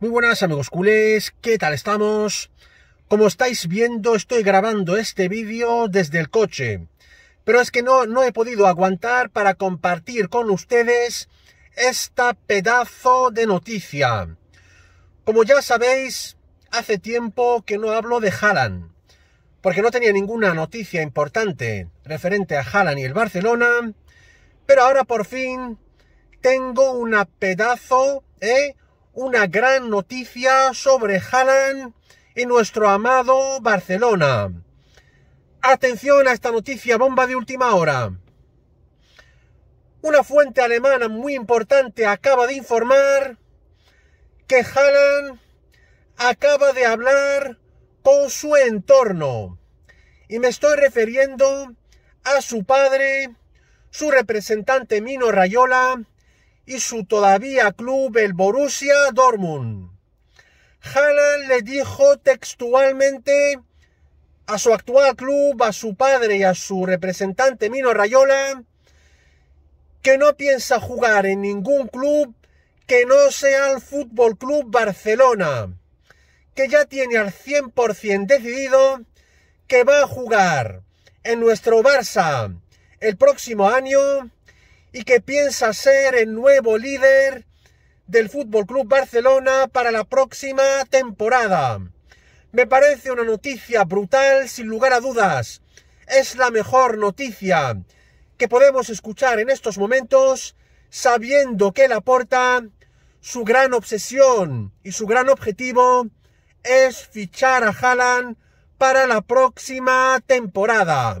Muy buenas amigos culés, ¿qué tal estamos? Como estáis viendo, estoy grabando este vídeo desde el coche. Pero es que no, no he podido aguantar para compartir con ustedes esta pedazo de noticia. Como ya sabéis, hace tiempo que no hablo de Haaland. Porque no tenía ninguna noticia importante referente a Haaland y el Barcelona. Pero ahora por fin tengo una pedazo, ¿eh? una gran noticia sobre Haaland en nuestro amado Barcelona. Atención a esta noticia, bomba de última hora. Una fuente alemana muy importante acaba de informar que Haaland acaba de hablar con su entorno. Y me estoy refiriendo a su padre, su representante Mino Rayola y su todavía club el Borussia Dortmund. Haaland le dijo textualmente a su actual club, a su padre y a su representante Mino Rayola, que no piensa jugar en ningún club que no sea el Fútbol Club Barcelona, que ya tiene al 100% decidido que va a jugar en nuestro Barça el próximo año y que piensa ser el nuevo líder del Fútbol Club Barcelona para la próxima temporada. Me parece una noticia brutal, sin lugar a dudas. Es la mejor noticia que podemos escuchar en estos momentos, sabiendo que aporta su gran obsesión y su gran objetivo es fichar a Haaland para la próxima temporada.